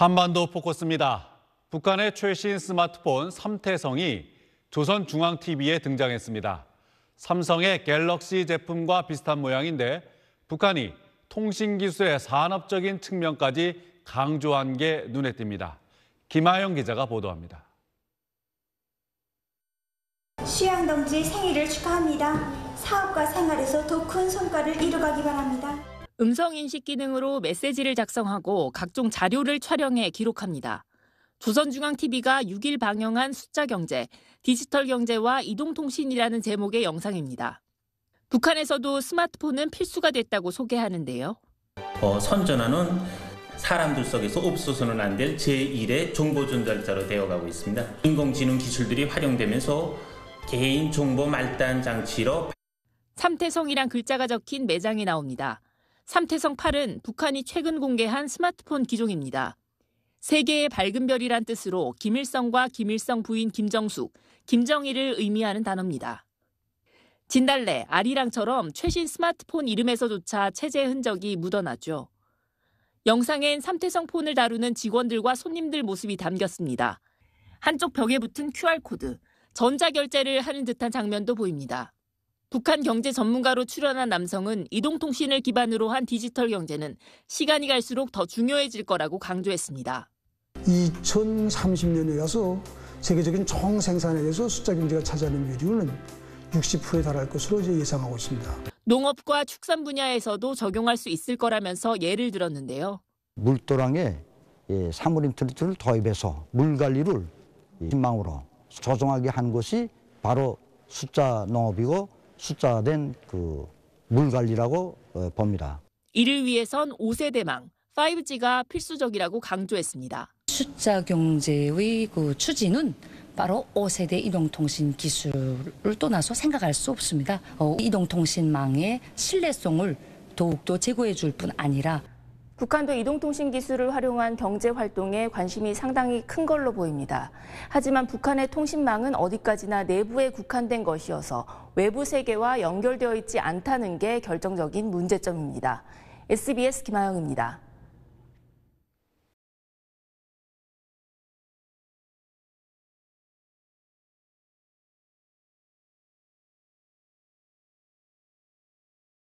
한반도 포커스입니다. 북한의 최신 스마트폰 3태성이 조선중앙TV에 등장했습니다. 삼성의 갤럭시 제품과 비슷한 모양인데 북한이 통신 기술의 산업적인 측면까지 강조한 게 눈에 띕니다. 김하영 기자가 보도합니다. 슈양 동지 생일을 축하합니다. 사업과 생활에서 더 큰 성과를 이루가기 바랍니다. 음성인식 기능으로 메시지를 작성하고 각종 자료를 촬영해 기록합니다. 조선중앙TV가 6일 방영한 숫자 경제, 디지털 경제와 이동통신이라는 제목의 영상입니다. 북한에서도 스마트폰은 필수가 됐다고 소개하는데요. 어, 선전하는 사람들 속에서 없어서는 안 될 제1의 정보 전달자로 되어가고 있습니다. 인공지능 기술들이 활용되면서 개인 정보 말단 장치로 삼태성이란 글자가 적힌 매장이 나옵니다. 삼태성 8은 북한이 최근 공개한 스마트폰 기종입니다. 세계의 밝은 별이란 뜻으로 김일성과 김일성 부인 김정숙, 김정일을 의미하는 단어입니다. 진달래, 아리랑처럼 최신 스마트폰 이름에서조차 체제 흔적이 묻어나죠. 영상엔 삼태성 폰을 다루는 직원들과 손님들 모습이 담겼습니다. 한쪽 벽에 붙은 QR코드, 전자결제를 하는 듯한 장면도 보입니다. 북한 경제 전문가로 출연한 남성은 이동통신을 기반으로 한 디지털 경제는 시간이 갈수록 더 중요해질 거라고 강조했습니다. 2030년에 가서 세계적인 총 생산에 대해서 숫자 경제가 차지하는 비율은 60%에 달할 것으로 예상하고 있습니다. 농업과 축산 분야에서도 적용할 수 있을 거라면서 예를 들었는데요. 물도랑에 예, 사물임 트리트를 더입해서 물 관리를 희망으로 조정하게 한 것이 바로 숫자 농업이고 숫자된 그물 관리라고 어, 봅니다. 이를 위해선 5세대망 5G가 필수적이라고 강조했습니다. 숫자 경제의 그 추진은 바로 5세대 이동통신 기술을 떠나서 생각할 수 없습니다. 어, 이동통신망의 신뢰성을 더욱더 제고해 줄뿐 아니라 북한도 이동통신 기술을 활용한 경제 활동에 관심이 상당히 큰 걸로 보입니다. 하지만 북한의 통신망은 어디까지나 내부에 국한된 것이어서 외부 세계와 연결되어 있지 않다는 게 결정적인 문제점입니다. SBS 김하영입니다.